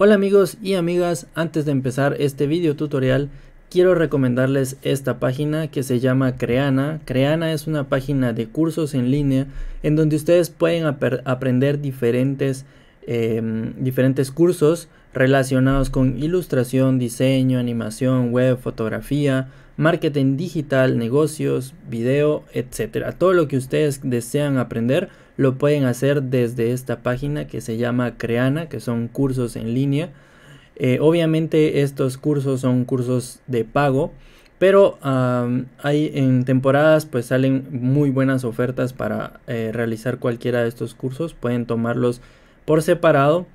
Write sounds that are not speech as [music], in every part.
Hola amigos y amigas, antes de empezar este video tutorial quiero recomendarles esta página que se llama Creana. Creana es una página de cursos en línea en donde ustedes pueden aprender diferentes, em, diferentes cursos relacionados con ilustración, diseño, animación, web, fotografía, marketing digital, negocios, video, etcétera. Todo lo que ustedes desean aprender lo pueden hacer desde esta página que se llama Creana, que son cursos en línea. Eh, obviamente estos cursos son cursos de pago, pero hay en temporadas pues salen muy buenas ofertas para eh, realizar cualquiera de estos cursos. Pueden tomarlos por separado.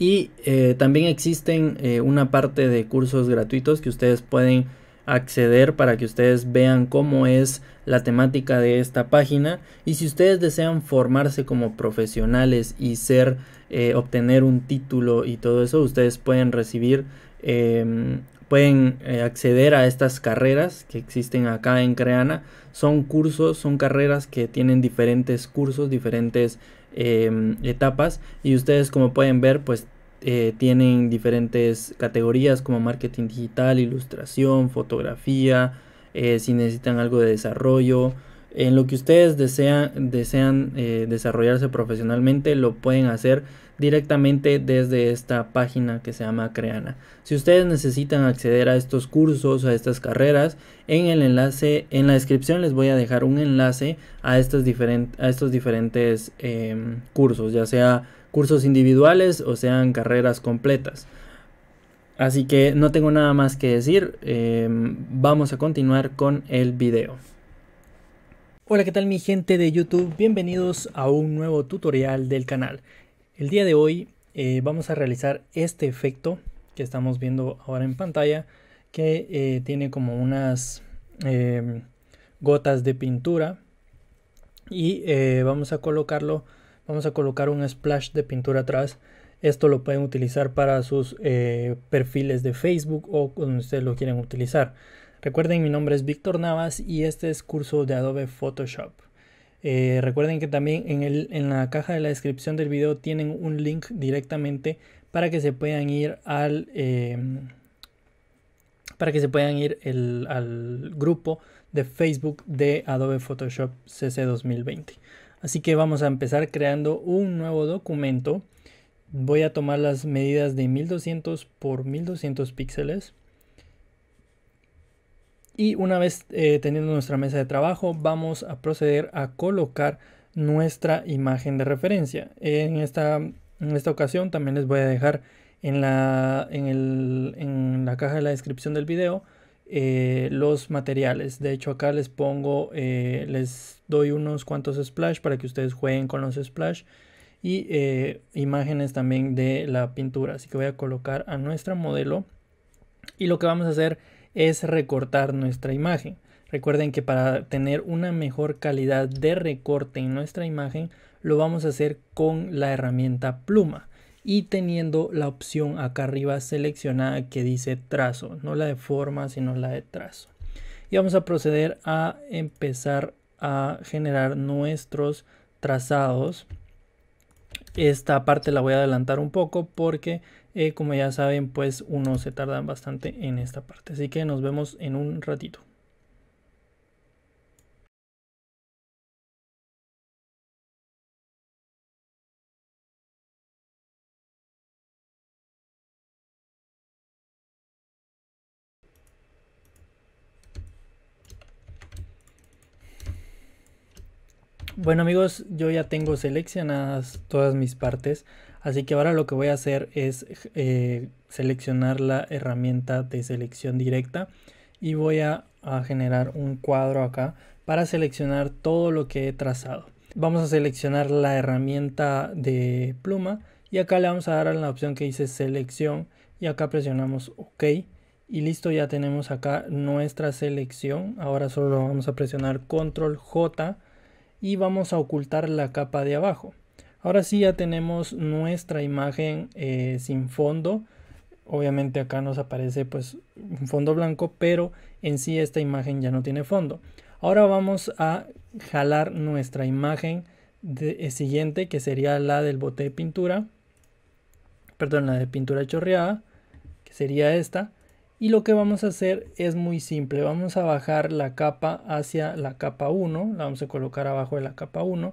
Y eh, también existen una parte de cursos gratuitos que ustedes pueden acceder para que ustedes vean cómo es la temática de esta página y si ustedes desean formarse como profesionales y ser eh, obtener un título y todo eso ustedes pueden recibir em, pueden eh, acceder a estas carreras que existen acá en Creana son cursos son carreras que tienen diferentes cursos diferentes em, etapas y ustedes como pueden ver pues eh, tienen diferentes categorías como marketing digital, ilustración, fotografía, eh, si necesitan algo de desarrollo. En lo que ustedes desean, desean eh, desarrollarse profesionalmente, lo pueden hacer directamente desde esta página que se llama Creana. Si ustedes necesitan acceder a estos cursos, a estas carreras, en el enlace, en la descripción les voy a dejar un enlace a, a estos diferentes em, cursos, ya sea cursos individuales o sean carreras completas. Así que no tengo nada más que decir, em, vamos a continuar con el video. Hola, ¿qué tal mi gente de YouTube? Bienvenidos a un nuevo tutorial del canal. El día de hoy eh, vamos a realizar este efecto que estamos viendo ahora en pantalla, que eh, tiene como unas em, gotas de pintura y eh, vamos a colocarlo Vamos a colocar un splash de pintura atrás. Esto lo pueden utilizar para sus eh, perfiles de Facebook o cuando ustedes lo quieran utilizar. Recuerden, mi nombre es Víctor Navas y este es curso de Adobe Photoshop. Eh, recuerden que también en, el, en la caja de la descripción del video tienen un link directamente para que se puedan ir al... Eh, para que se puedan ir al grupo de Facebook de Adobe Photoshop CC 2020. Así que vamos a empezar creando un nuevo documento. Voy a tomar las medidas de 1200 por 1200 píxeles. Y una vez eh, teniendo nuestra mesa de trabajo, vamos a proceder a colocar nuestra imagen de referencia. En esta, esta ocasión también les voy a dejar en la, en, en la caja de la descripción del video eh, los materiales. De hecho, acá les pongo, eh, les doy unos cuantos splash para que ustedes jueguen con los splash y eh, imágenes también de la pintura. Así que voy a colocar a nuestra modelo y lo que vamos a hacer es recortar nuestra imagen. Recuerden que para tener una mejor calidad de recorte en nuestra imagen, lo vamos a hacer con la herramienta pluma y teniendo la opción acá arriba seleccionada que dice trazo, no la de forma sino la de trazo. Y vamos a proceder a empezar a generar nuestros trazados. Esta parte la voy a adelantar un poco porque eh, como ya saben pues uno se tarda bastante en esta parte. Así que nos vemos en un ratito. Bueno amigos, yo ya tengo seleccionadas todas mis partes, así que ahora lo que voy a hacer es eh, seleccionar la herramienta de selección directa y voy a, generar un cuadro acá para seleccionar todo lo que he trazado. Vamos a seleccionar la herramienta de pluma y acá le vamos a dar a la opción que dice selección y acá presionamos OK y listo ya tenemos acá nuestra selección ahora solo vamos a presionar control J y vamos a ocultar la capa de abajo. Ahora sí ya tenemos nuestra imagen eh, sin fondo. Obviamente acá nos aparece pues un fondo blanco, pero en sí esta imagen ya no tiene fondo. Ahora vamos a jalar nuestra imagen eh, siguiente que sería la del bote de pintura. Perdón, la de pintura chorreada, que sería esta. Y lo que vamos a hacer es muy simple. Vamos a bajar la capa hacia la capa 1. La vamos a colocar abajo de la capa 1.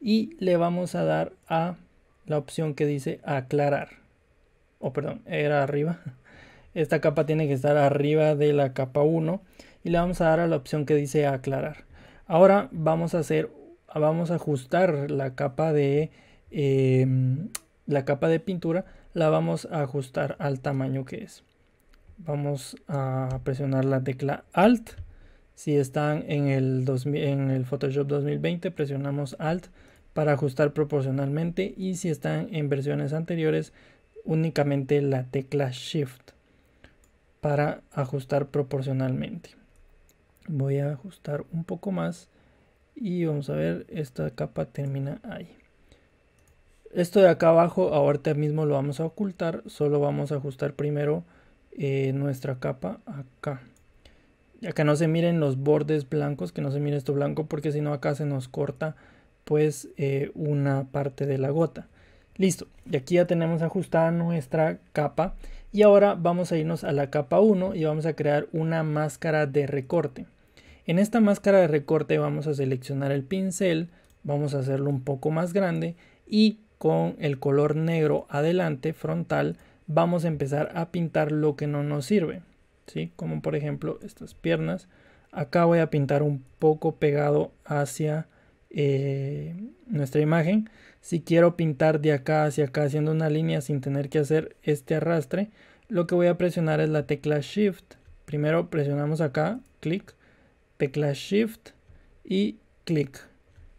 Y le vamos a dar a la opción que dice aclarar. o perdón, era arriba. [laughs] Esta capa tiene que estar arriba de la capa 1. Y le vamos a dar a la opción que dice aclarar. Ahora vamos a hacer, vamos a ajustar la capa de, em, la capa de pintura. La vamos a ajustar al tamaño que es vamos a presionar la tecla Alt. Si están en el, en el Photoshop 2020, presionamos Alt para ajustar proporcionalmente y si están en versiones anteriores, únicamente la tecla Shift para ajustar proporcionalmente. Voy a ajustar un poco más y vamos a ver, esta capa termina ahí. Esto de acá abajo ahorita mismo lo vamos a ocultar, solo vamos a ajustar primero eh, nuestra capa acá. acá no se miren los bordes blancos, que no se mire esto blanco, porque si no acá se nos corta pues eh, una parte de la gota. Listo, y aquí ya tenemos ajustada nuestra capa y ahora vamos a irnos a la capa 1 y vamos a crear una máscara de recorte. En esta máscara de recorte vamos a seleccionar el pincel, vamos a hacerlo un poco más grande y con el color negro adelante frontal vamos a empezar a pintar lo que no nos sirve, ¿sí? Como por ejemplo estas piernas. Acá voy a pintar un poco pegado hacia eh, nuestra imagen. Si quiero pintar de acá hacia acá haciendo una línea sin tener que hacer este arrastre, lo que voy a presionar es la tecla Shift. Primero presionamos acá, clic, tecla Shift y clic.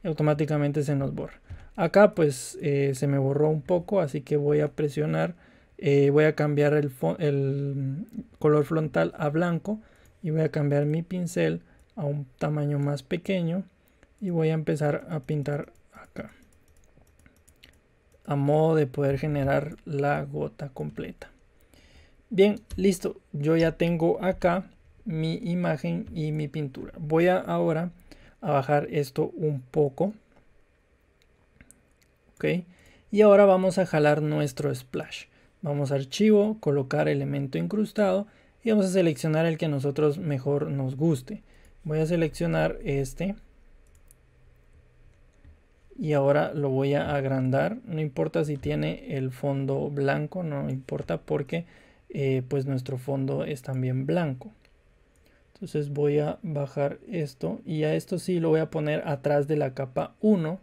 Automáticamente se nos borra. Acá pues eh, se me borró un poco, así que voy a presionar eh, voy a cambiar el, el color frontal a blanco y voy a cambiar mi pincel a un tamaño más pequeño y voy a empezar a pintar acá a modo de poder generar la gota completa bien listo yo ya tengo acá mi imagen y mi pintura voy a ahora a bajar esto un poco ok y ahora vamos a jalar nuestro splash Vamos a archivo, colocar elemento incrustado y vamos a seleccionar el que a nosotros mejor nos guste. Voy a seleccionar este y ahora lo voy a agrandar. No importa si tiene el fondo blanco, no importa porque eh, pues nuestro fondo es también blanco. Entonces voy a bajar esto y a esto sí lo voy a poner atrás de la capa 1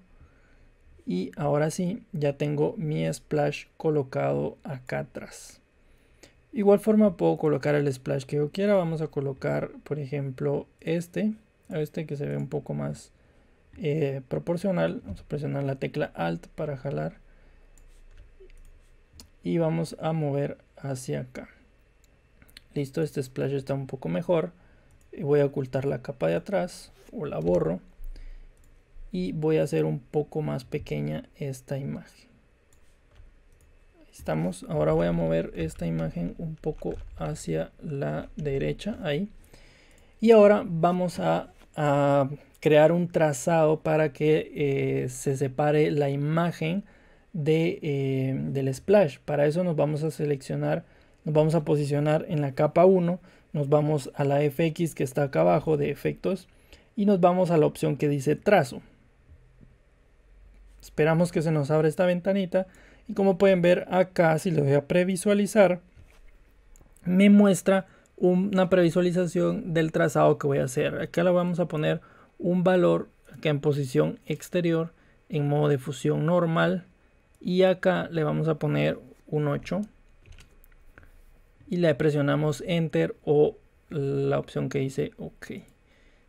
y ahora sí ya tengo mi splash colocado acá atrás igual forma puedo colocar el splash que yo quiera vamos a colocar por ejemplo este a este que se ve un poco más eh, proporcional vamos a presionar la tecla alt para jalar y vamos a mover hacia acá listo este splash está un poco mejor voy a ocultar la capa de atrás o la borro y voy a hacer un poco más pequeña esta imagen estamos ahora voy a mover esta imagen un poco hacia la derecha ahí y ahora vamos a, crear un trazado para que eh, se separe la imagen de, eh, del splash para eso nos vamos a seleccionar nos vamos a posicionar en la capa 1 nos vamos a la fx que está acá abajo de efectos y nos vamos a la opción que dice trazo Esperamos que se nos abra esta ventanita y como pueden ver acá, si lo voy a previsualizar, me muestra una previsualización del trazado que voy a hacer. Acá le vamos a poner un valor que en posición exterior, en modo de fusión normal y acá le vamos a poner un 8 y le presionamos enter o la opción que dice ok.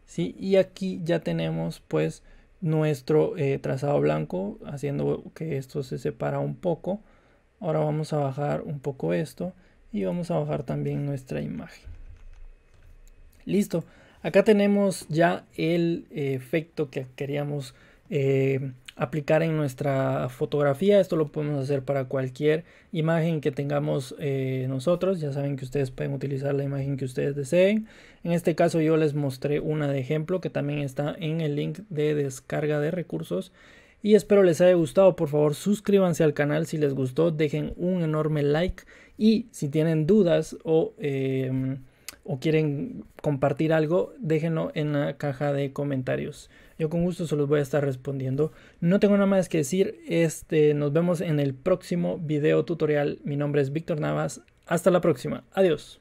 ¿Sí? Y aquí ya tenemos pues nuestro eh, trazado blanco haciendo que esto se separa un poco ahora vamos a bajar un poco esto y vamos a bajar también nuestra imagen listo acá tenemos ya el eh, efecto que queríamos eh, aplicar en nuestra fotografía. Esto lo podemos hacer para cualquier imagen que tengamos eh, nosotros. Ya saben que ustedes pueden utilizar la imagen que ustedes deseen. En este caso yo les mostré una de ejemplo que también está en el link de descarga de recursos. Y espero les haya gustado. Por favor suscríbanse al canal si les gustó. Dejen un enorme like. Y si tienen dudas o... Em, o quieren compartir algo, déjenlo en la caja de comentarios. Yo con gusto se los voy a estar respondiendo. No tengo nada más que decir. Este, nos vemos en el próximo video tutorial. Mi nombre es Víctor Navas. Hasta la próxima. Adiós.